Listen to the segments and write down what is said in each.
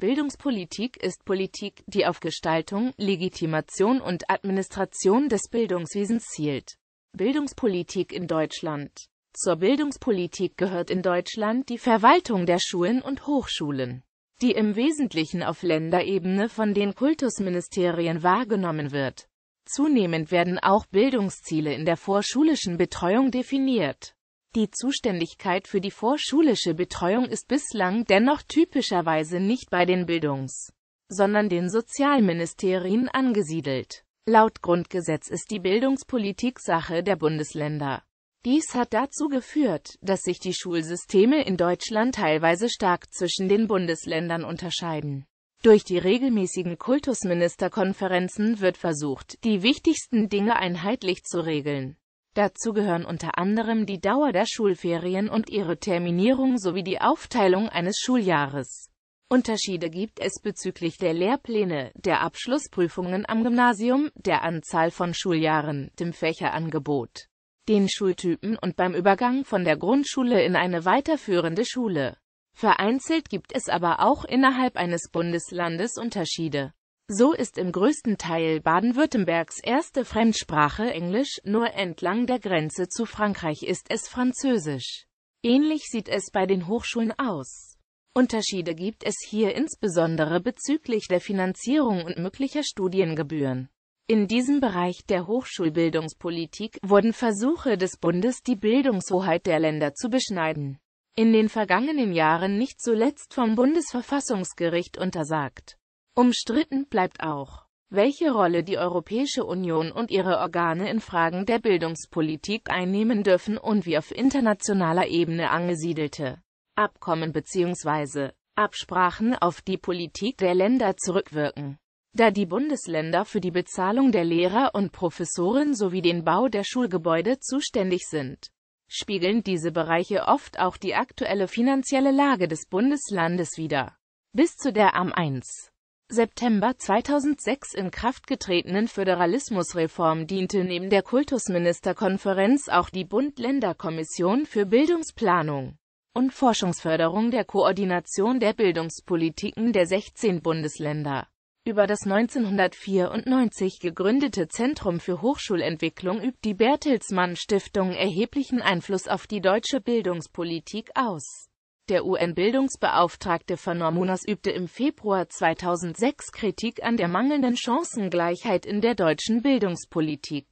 Bildungspolitik ist Politik, die auf Gestaltung, Legitimation und Administration des Bildungswesens zielt. Bildungspolitik in Deutschland Zur Bildungspolitik gehört in Deutschland die Verwaltung der Schulen und Hochschulen, die im Wesentlichen auf Länderebene von den Kultusministerien wahrgenommen wird. Zunehmend werden auch Bildungsziele in der vorschulischen Betreuung definiert die Zuständigkeit für die vorschulische Betreuung ist bislang dennoch typischerweise nicht bei den Bildungs-, sondern den Sozialministerien angesiedelt. Laut Grundgesetz ist die Bildungspolitik Sache der Bundesländer. Dies hat dazu geführt, dass sich die Schulsysteme in Deutschland teilweise stark zwischen den Bundesländern unterscheiden. Durch die regelmäßigen Kultusministerkonferenzen wird versucht, die wichtigsten Dinge einheitlich zu regeln. Dazu gehören unter anderem die Dauer der Schulferien und ihre Terminierung sowie die Aufteilung eines Schuljahres. Unterschiede gibt es bezüglich der Lehrpläne, der Abschlussprüfungen am Gymnasium, der Anzahl von Schuljahren, dem Fächerangebot, den Schultypen und beim Übergang von der Grundschule in eine weiterführende Schule. Vereinzelt gibt es aber auch innerhalb eines Bundeslandes Unterschiede. So ist im größten Teil Baden-Württembergs erste Fremdsprache Englisch, nur entlang der Grenze zu Frankreich ist es Französisch. Ähnlich sieht es bei den Hochschulen aus. Unterschiede gibt es hier insbesondere bezüglich der Finanzierung und möglicher Studiengebühren. In diesem Bereich der Hochschulbildungspolitik wurden Versuche des Bundes, die Bildungshoheit der Länder zu beschneiden, in den vergangenen Jahren nicht zuletzt vom Bundesverfassungsgericht untersagt. Umstritten bleibt auch, welche Rolle die Europäische Union und ihre Organe in Fragen der Bildungspolitik einnehmen dürfen und wie auf internationaler Ebene angesiedelte Abkommen bzw. Absprachen auf die Politik der Länder zurückwirken. Da die Bundesländer für die Bezahlung der Lehrer und Professoren sowie den Bau der Schulgebäude zuständig sind, spiegeln diese Bereiche oft auch die aktuelle finanzielle Lage des Bundeslandes wider. Bis zu der am 1. September 2006 in Kraft getretenen Föderalismusreform diente neben der Kultusministerkonferenz auch die Bund-Länder-Kommission für Bildungsplanung und Forschungsförderung der Koordination der Bildungspolitiken der 16 Bundesländer. Über das 1994 gegründete Zentrum für Hochschulentwicklung übt die Bertelsmann Stiftung erheblichen Einfluss auf die deutsche Bildungspolitik aus der UN-Bildungsbeauftragte von Fanormunas übte im Februar 2006 Kritik an der mangelnden Chancengleichheit in der deutschen Bildungspolitik.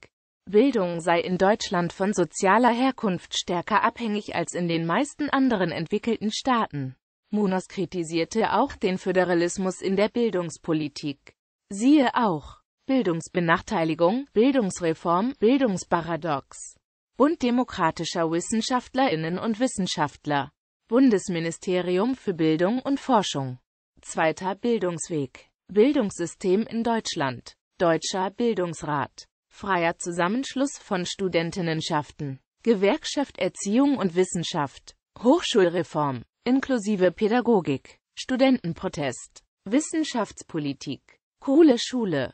Bildung sei in Deutschland von sozialer Herkunft stärker abhängig als in den meisten anderen entwickelten Staaten. Munas kritisierte auch den Föderalismus in der Bildungspolitik. Siehe auch Bildungsbenachteiligung, Bildungsreform, Bildungsparadox. Bund demokratischer Wissenschaftlerinnen und Wissenschaftler Bundesministerium für Bildung und Forschung. Zweiter Bildungsweg. Bildungssystem in Deutschland. Deutscher Bildungsrat. Freier Zusammenschluss von Studentinnenschaften. Gewerkschaft Erziehung und Wissenschaft. Hochschulreform. Inklusive Pädagogik. Studentenprotest. Wissenschaftspolitik. Coole Schule.